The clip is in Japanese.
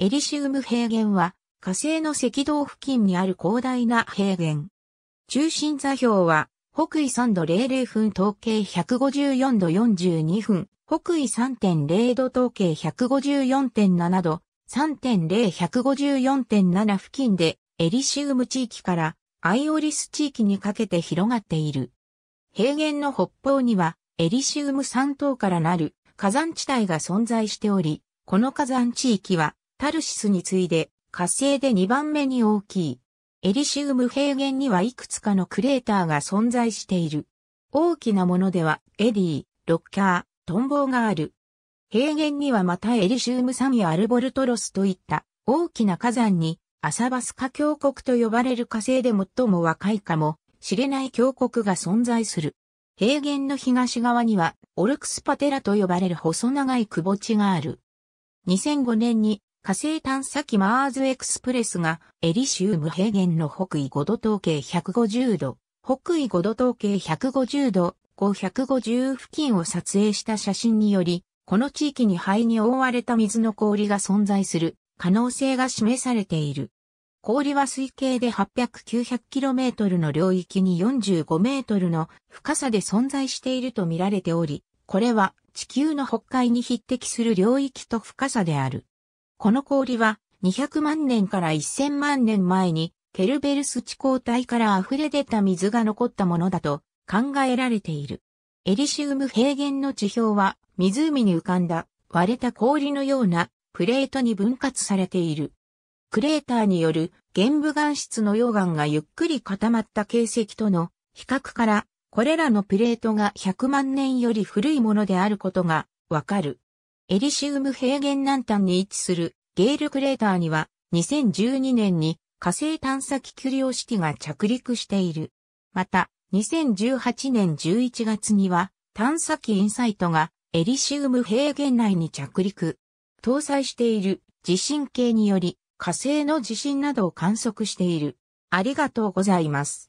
エリシウム平原は火星の赤道付近にある広大な平原。中心座標は北緯3度00分統計154度42分、北緯3.0度統計154.7度、3.0154.7付近でエリシウム地域からアイオリス地域にかけて広がっている。平原の北方にはエリシウム山島からなる火山地帯が存在しており、この火山地域はタルシスに次いで火星で2番目に大きい。エリシウム平原にはいくつかのクレーターが存在している。大きなものでは、エディ、ロッカー、トンボがある。平原にはまたエリシウム山やアルボルトロスといった大きな火山に、アサバスカ峡谷と呼ばれる火星で最も若いかもしれない峡谷が存在する。平原の東側には、オルクスパテラと呼ばれる細長い窪地がある。2005年に火星探査機マーズエクスプレスがエリシウム平原の北緯5度統計150度、北緯5度統計150度、550付近を撮影した写真により、この地域に灰に覆われた水の氷が存在する可能性が示されている。氷は推計で 800-900km の領域に 45m の深さで存在していると見られており、これは地球の北海に匹敵する領域と深さである。この氷は200万年から1000万年前にケルベルス地交帯から溢れ出た水が残ったものだと考えられている。エリシウム平原の地表は湖に浮かんだ割れた氷のようなプレートに分割されている。クレーターによる玄武岩質の溶岩がゆっくり固まった形跡との比較からこれらのプレートが100万年より古いものであることがわかる。エリシウム平原南端に位置するゲールクレーターには2012年に火星探査機キュリオシティが着陸している。また、2018年11月には探査機インサイトがエリシウム平原内に着陸。搭載している地震計により火星の地震などを観測している。ありがとうございます。